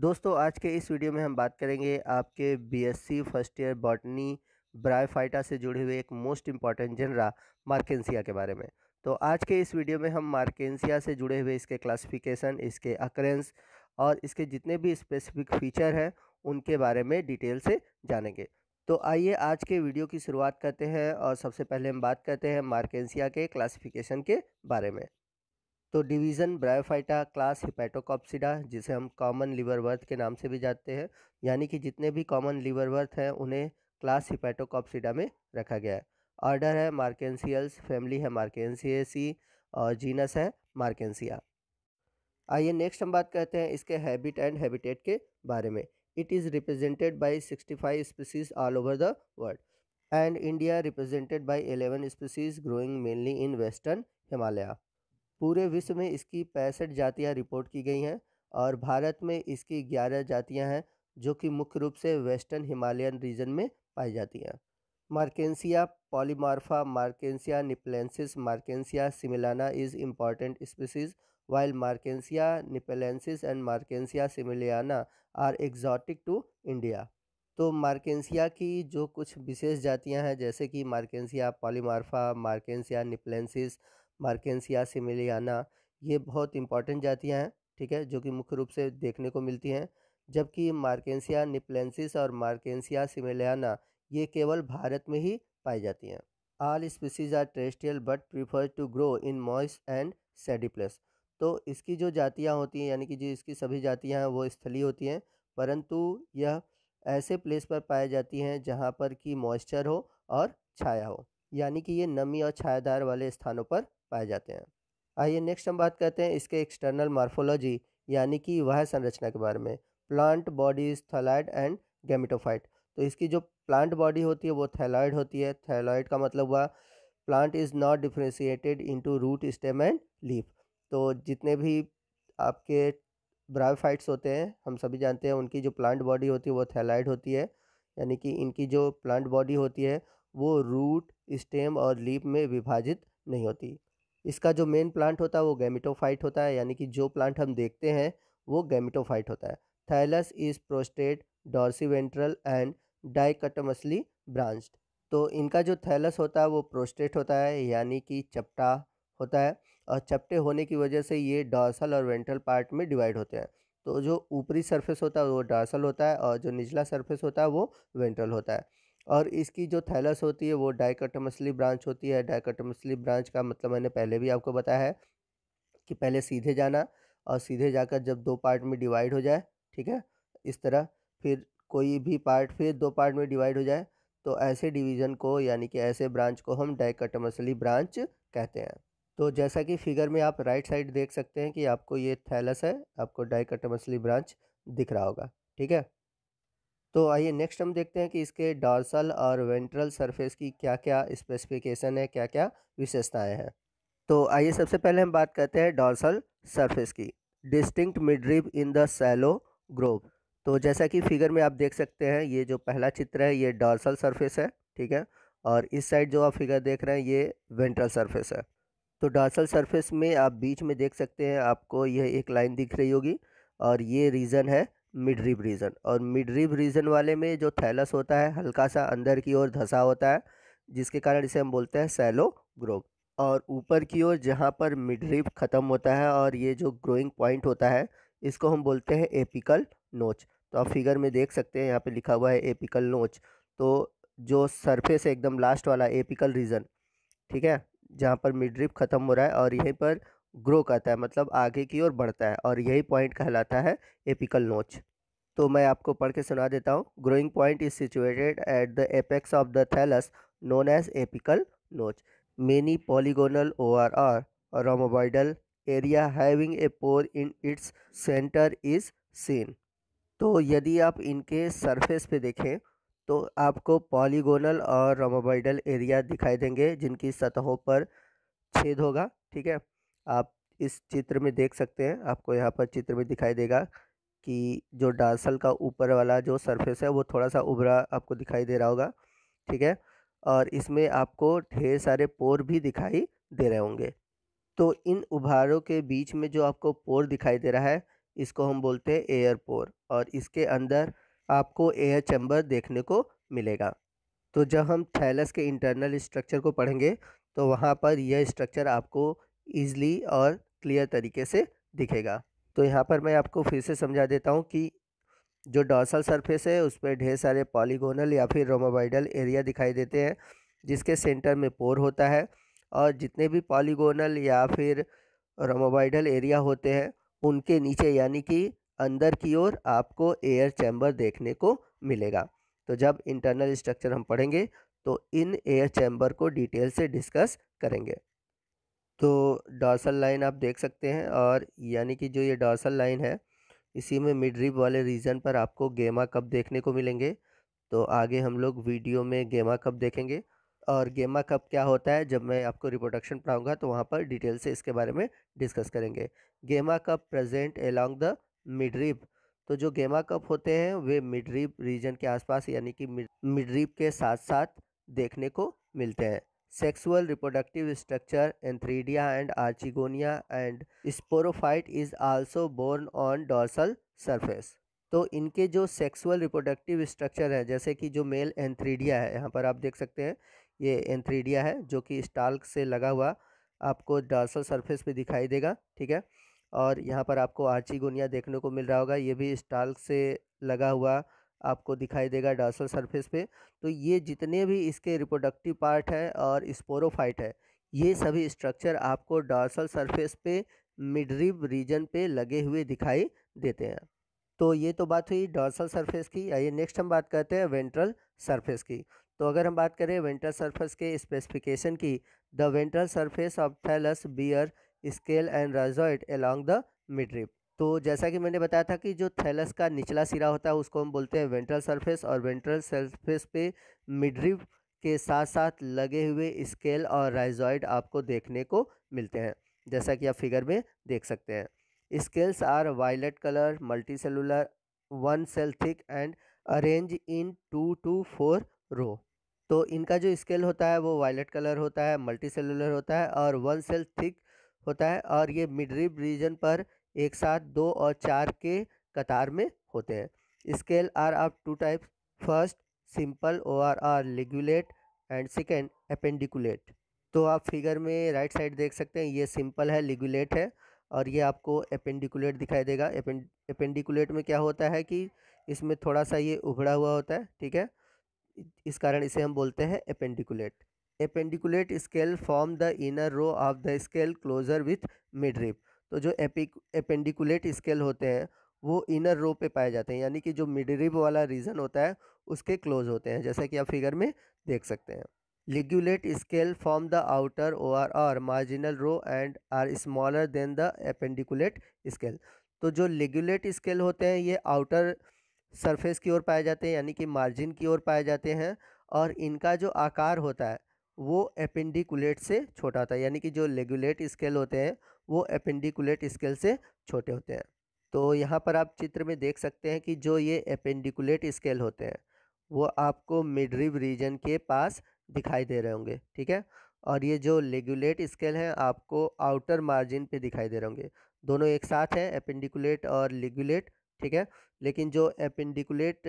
दोस्तों आज के इस वीडियो में हम बात करेंगे आपके BSc first year botany bryophyta से जुड़े हुए एक मोस्ट इम्पॉर्टेंट जनरा मार्केंसिया के बारे में तो आज के इस वीडियो में हम मार्केंसिया से जुड़े हुए इसके क्लासिफिकेशन इसके अक्रेंस और इसके जितने भी स्पेसिफिक फीचर हैं उनके बारे में डिटेल से जानेंगे तो आइए आज के वीडियो की शुरुआत करते हैं और सबसे पहले हम बात करते हैं मार्केंसिया के क्लासिफिकेशन के बारे में तो डिवीज़न ब्रायोफाइटा क्लास हिपैटोकॉप्सिडा जिसे हम कॉमन लीवर वर्थ के नाम से भी जानते हैं यानी कि जितने भी कॉमन लीवर वर्थ हैं उन्हें क्लास हिपैटोकॉप्सिडा में रखा गया है ऑर्डर है मार्केंसियल्स फैमिली है मार्केंसिएसी और जीनस है मार्केंसिया आइए नेक्स्ट हम बात करते हैं इसके हैबिट एंड हैबिटेट के बारे में it is represented by sixty five species all over the world and India represented by eleven species growing mainly in western Himalaya पूरे विश्व में इसकी पैंसठ जातियाँ रिपोर्ट की गई हैं और भारत में इसकी ग्यारह जातियाँ हैं जो कि मुख्य रूप से वेस्टर्न हिमालयन रीजन में पाई जाती हैं marchantia polymorpha marchantia nepalensis marchantia similiana is important species while marchantia nepalensis and marchantia similiana are exotic to India तो मार्केंसिया की जो कुछ विशेष जातियां हैं जैसे कि मार्केंसिया पॉलीमार्फा मार्केंसिया निपलेंसिस मार्केंसिया सिमिलियाना ये बहुत इंपॉर्टेंट जातियाँ हैं ठीक है जो कि मुख्य रूप से देखने को मिलती हैं जबकि मार्केंसिया निप्लेंसिस और मार्केंसिया सिमिलियाना ये केवल भारत में ही पाई जाती हैं all species are terrestrial but prefer to grow in moist and shady तो इसकी जो जातियाँ होती हैं यानी कि जो इसकी सभी जातियाँ हैं वो स्थली होती हैं परंतु यह ऐसे प्लेस पर पाई जाती हैं जहाँ पर कि मॉइस्चर हो और छाया हो यानी कि ये नमी और छायादार वाले स्थानों पर पाए जाते हैं आइए नेक्स्ट हम बात करते हैं इसके एक्सटर्नल मार्फोलॉजी यानी कि वह संरचना के बारे में plant body thalloid and gametophyte तो इसकी जो प्लांट बॉडी होती है वो थैलाइड होती है थैलाइड का मतलब हुआ plant is not differentiated into root stem and leaf तो जितने भी आपके ब्रायोफाइट्स होते हैं हम सभी जानते हैं उनकी जो प्लांट बॉडी होती है वो थैलाइड होती है यानी कि इनकी जो प्लांट बॉडी होती है वो रूट स्टेम और लीफ में विभाजित नहीं होती इसका जो मेन प्लांट होता है वो गैमिटोफाइट होता है यानी कि जो प्लांट हम देखते हैं वो गैमिटोफाइट होता है thallus is prostrate dorsiventral and dichotomously branched तो इनका जो थैलस होता है वो प्रोस्टेट होता है यानी कि चपटा होता है और चपटे होने की वजह से ये डॉर्सल और वेंट्रल पार्ट में डिवाइड होते हैं तो जो ऊपरी सरफेस होता है वो डॉर्सल होता है और जो निचला सरफेस होता है वो वेंट्रल होता है और इसकी जो थैलस होती है वो डाइकटमसली ब्रांच होती है डाइकटमसली ब्रांच का मतलब मैंने पहले भी आपको बताया है कि पहले सीधे जाना और सीधे जाकर जब दो पार्ट में डिवाइड हो जाए ठीक है इस तरह फिर कोई भी पार्ट फिर दो पार्ट में डिवाइड हो जाए तो ऐसे डिवीज़न को यानी कि ऐसे ब्रांच को हम डाइकटमसली ब्रांच कहते हैं तो जैसा कि फिगर में आप राइट साइड देख सकते हैं कि आपको ये थैलस है आपको डाइकटमसली ब्रांच दिख रहा होगा ठीक है तो आइए नेक्स्ट हम देखते हैं कि इसके डॉर्सल और वेंट्रल सरफेस की क्या क्या स्पेसिफिकेशन है क्या क्या विशेषताएं हैं तो आइए सबसे पहले हम बात करते हैं डॉर्सल सरफेस की distinct midrib in the shallow groove तो जैसा कि फिगर में आप देख सकते हैं ये जो पहला चित्र है ये डार्सल सरफेस है ठीक है और इस साइड जो आप फिगर देख रहे हैं ये वेंट्रल सरफेस है तो डार्सल सरफेस में आप बीच में देख सकते हैं आपको यह एक लाइन दिख रही होगी और ये रीजन है मिड रिब रीजन और मिड रिब रीजन वाले में जो थैलस होता है हल्का सा अंदर की ओर धंसा होता है जिसके कारण इसे हम बोलते हैं सैलो ग्रोव और ऊपर की ओर जहाँ पर मिड रिब ख़त्म होता है और ये जो ग्रोइंग पॉइंट होता है इसको हम बोलते हैं एपिकल नोच तो आप फिगर में देख सकते हैं यहाँ पे लिखा हुआ है एपिकल नोच तो जो सरफेस है एकदम लास्ट वाला एपिकल रीजन ठीक है जहाँ पर मिड रिप ख़त्म हो रहा है और यहीं पर ग्रो करता है मतलब आगे की ओर बढ़ता है और यही पॉइंट कहलाता है एपिकल नोच तो मैं आपको पढ़ के सुना देता हूँ growing point is situated at the apex of the thallus known as apical notch many polygonal or or rhomboidal area having a pore in its centre is seen तो यदि आप इनके सरफेस पे देखें तो आपको पॉलीगोनल और रोमोबाइडल area दिखाई देंगे जिनकी सतहों पर छेद होगा ठीक है आप इस चित्र में देख सकते हैं आपको यहाँ पर चित्र में दिखाई देगा कि जो डार्सल का ऊपर वाला जो सरफेस है वो थोड़ा सा उभरा आपको दिखाई दे रहा होगा ठीक है और इसमें आपको ढेर सारे पोर भी दिखाई दे रहे होंगे तो इन उभारों के बीच में जो आपको पोर दिखाई दे रहा है इसको हम बोलते हैं एयर पोर और इसके अंदर आपको एयर चैम्बर देखने को मिलेगा तो जब हम थैलस के इंटरनल स्ट्रक्चर को पढ़ेंगे तो वहाँ पर यह स्ट्रक्चर आपको ईजली और क्लियर तरीके से दिखेगा तो यहाँ पर मैं आपको फिर से समझा देता हूँ कि जो डॉसल सरफेस है उस पर ढेर सारे पॉलीगोनल या फिर रोमोबाइडल एरिया दिखाई देते हैं जिसके सेंटर में पोर होता है और जितने भी पॉलीगोनल या फिर रोमोबाइडल एरिया होते हैं उनके नीचे यानी कि अंदर की ओर आपको एयर चैम्बर देखने को मिलेगा तो जब इंटरनल स्ट्रक्चर हम पढ़ेंगे तो इन एयर चैम्बर को डिटेल से डिस्कस करेंगे तो डॉसल लाइन आप देख सकते हैं और यानी कि जो ये डॉसल लाइन है इसी में मिड रिप वाले रीजन पर आपको गेमा कप देखने को मिलेंगे तो आगे हम लोग वीडियो में गेमा कप देखेंगे और गेमा कप क्या होता है जब मैं आपको रिप्रोडक्शन पढ़ाऊँगा तो वहाँ पर डिटेल से इसके बारे में डिस्कस करेंगे gemma cup present along the midrib तो जो गेमा कप होते हैं वे मिडरिप रीजन के आसपास यानी कि मिडरिप के साथ साथ देखने को मिलते हैं Sexual reproductive structure antheridia and archegonia and sporophyte is also born on dorsal surface. तो इनके जो सेक्सुअल रिप्रोडक्टिव स्ट्रक्चर है जैसे कि जो मेल एंथ्रीडिया है यहाँ पर आप देख सकते हैं ये एंथ्रीडिया है जो कि स्टाल्क से लगा हुआ आपको डार्सल सरफेस पे दिखाई देगा ठीक है और यहाँ पर आपको आर्चिगोनिया देखने को मिल रहा होगा ये भी स्टाल्क से लगा हुआ आपको दिखाई देगा डॉर्सल सरफेस पे तो ये जितने भी इसके रिप्रोडक्टिव पार्ट है और स्पोरोफाइट है ये सभी स्ट्रक्चर आपको डार्सल सरफेस पे मिडरिब रीजन पे लगे हुए दिखाई देते हैं तो ये तो बात हुई डॉर्सल सरफेस की आइए नेक्स्ट हम बात करते हैं वेंट्रल सरफेस की तो अगर हम बात करें वेंट्रल सरफेस के स्पेसिफिकेशन की the ventral surface of thallus bear scale and rhizoid along the midrib तो जैसा कि मैंने बताया था कि जो थैलस का निचला सिरा होता है उसको हम बोलते हैं वेंट्रल सरफेस और वेंट्रल सरफेस पे मिड्रिव के साथ साथ लगे हुए स्केल और राइजॉइड आपको देखने को मिलते हैं जैसा कि आप फिगर में देख सकते हैं scales are violet colour multicellular one cell thick and arrange in two to four row तो इनका जो स्केल होता है वो वायलेट कलर होता है मल्टी सेलुलर होता है और वन सेल थिक होता है और ये मिडरिब रीजन पर एक साथ दो और चार के कतार में होते हैं scale are of two types first simple or or ligulate and second appendiculate तो आप फिगर में राइट right साइड देख सकते हैं ये सिंपल है लिगुलेट है और ये आपको अपेंडिकुलेट दिखाई देगा अपेंडिकुलेट में क्या होता है कि इसमें थोड़ा सा ये उभड़ा हुआ होता है ठीक है इस कारण इसे हम बोलते हैं appendiculate scale form the inner row of the scale closer with midrib तो जो एपिक एपेंडिकुलेट स्केल होते हैं वो इनर रो पे पाए जाते हैं यानी कि जो मिड रिब वाला रीजन होता है उसके क्लोज होते हैं जैसा कि आप फिगर में देख सकते हैं ligulate scale form the outer or or marginal row and are smaller than the appendiculate scale तो जो लिग्युलेट स्केल होते हैं ये आउटर सरफेस की ओर पाए जाते हैं यानी कि मार्जिन की ओर पाए जाते हैं और इनका जो आकार होता है वो अपेंडिकुलेट से छोटा होता है यानी कि जो लेगुलेट स्केल होते हैं वो अपेंडिकुलेट स्केल से छोटे होते हैं तो यहाँ पर आप चित्र में देख सकते हैं कि जो ये अपेंडिकुलेट स्केल होते हैं वो आपको मिडरिव रीजन के पास दिखाई दे रहे होंगे ठीक है और ये जो लेगुलेट स्केल हैं आपको आउटर मार्जिन पे दिखाई दे रहे होंगे दोनों एक साथ हैं अपेंडिकुलेट और लेगुलेट ठीक है लेकिन जो अपेंडिकुलेट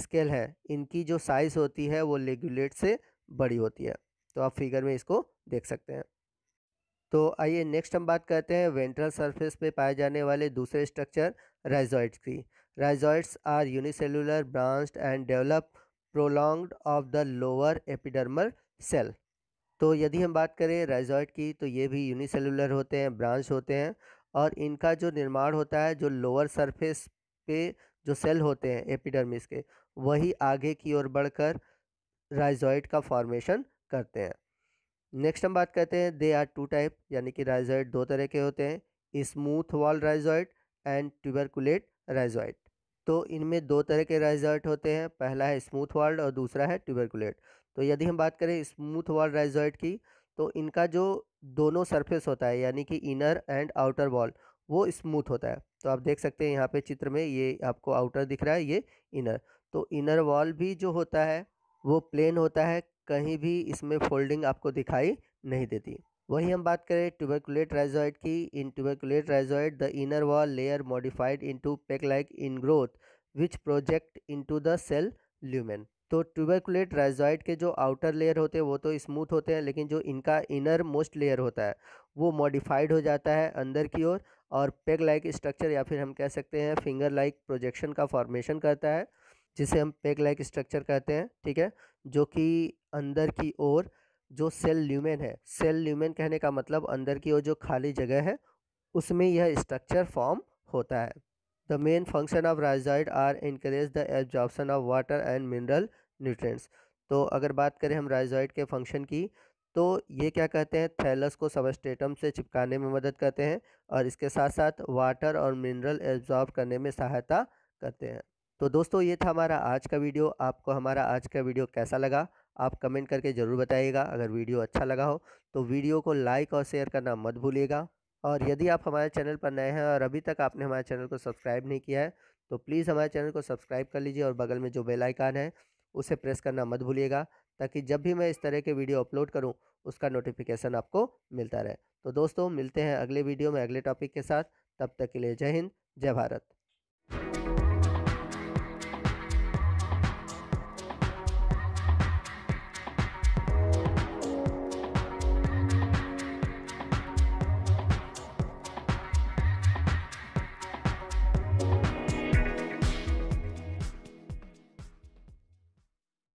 स्केल है इनकी जो साइज़ होती है वो लेगुलेट से बड़ी होती है तो आप फिगर में इसको देख सकते हैं तो आइए नेक्स्ट हम बात करते हैं वेंट्रल सरफेस पे पाए जाने वाले दूसरे स्ट्रक्चर राइजॉइड्स की rhizoids are unicellular branched and develop prolonged of the lower epidermal cell तो यदि हम बात करें राइजॉइड की तो ये भी यूनिसेलुलर होते हैं ब्रांच होते हैं और इनका जो निर्माण होता है जो लोअर सरफेस पे जो सेल होते हैं एपिडर्मिस के वही आगे की ओर बढ़कर राइजॉइड का फॉर्मेशन करते हैं नेक्स्ट हम बात करते हैं दे आर टू टाइप यानी कि राइजॉइड दो तरह के होते हैं smooth wall rhizoid and tuberculate rhizoid तो इनमें दो तरह के राइजॉइड होते हैं पहला है स्मूथ वॉल्ड और दूसरा है ट्यूबरकुलेट तो यदि हम बात करें स्मूथ वॉल राइजॉइड की तो इनका जो दोनों सरफेस होता है यानी कि इनर एंड आउटर वॉल वो स्मूथ होता है तो आप देख सकते हैं यहाँ पे चित्र में ये आपको आउटर दिख रहा है ये इनर तो इनर वॉल भी जो होता है वो प्लेन होता है कहीं भी इसमें फोल्डिंग आपको दिखाई नहीं देती वही हम बात करें ट्यूबरकुलेट राइजॉइड की in tuberculate rhizoid the inner wall layer modified into peg like ingrowth which project into the cell lumen तो ट्यूबरकुलेट राइजॉइड के जो आउटर लेयर होते हैं वो तो स्मूथ होते हैं लेकिन जो इनका इनर मोस्ट लेयर होता है वो मॉडिफाइड हो जाता है अंदर की ओर और, और पेग लाइक स्ट्रक्चर या फिर हम कह सकते हैं फिंगर लाइक प्रोजेक्शन का फॉर्मेशन करता है जिसे हम पेग लाइक स्ट्रक्चर कहते हैं ठीक है जो कि अंदर की ओर जो सेल ल्यूमेन है सेल ल्यूमेन कहने का मतलब अंदर की ओर जो खाली जगह है उसमें यह स्ट्रक्चर फॉर्म होता है the main function of rhizoid are increase the absorption of water and mineral nutrients तो अगर बात करें हम राइजाइड के फंक्शन की तो ये क्या कहते हैं थैलस को सबस्टेटम से चिपकाने में मदद करते हैं और इसके साथ साथ वाटर और मिनरल एब्जॉर्ब करने में सहायता करते हैं तो दोस्तों ये था हमारा आज का वीडियो आपको हमारा आज का वीडियो कैसा लगा आप कमेंट करके ज़रूर बताइएगा अगर वीडियो अच्छा लगा हो तो वीडियो को लाइक और शेयर करना मत भूलिएगा और यदि आप हमारे चैनल पर नए हैं और अभी तक आपने हमारे चैनल को सब्सक्राइब नहीं किया है तो प्लीज़ हमारे चैनल को सब्सक्राइब कर लीजिए और बगल में जो बेल आइकान है उसे प्रेस करना मत भूलिएगा ताकि जब भी मैं इस तरह के वीडियो अपलोड करूँ उसका नोटिफिकेशन आपको मिलता रहे तो दोस्तों मिलते हैं अगले वीडियो में अगले टॉपिक के साथ तब तक के लिए जय हिंद जय भारत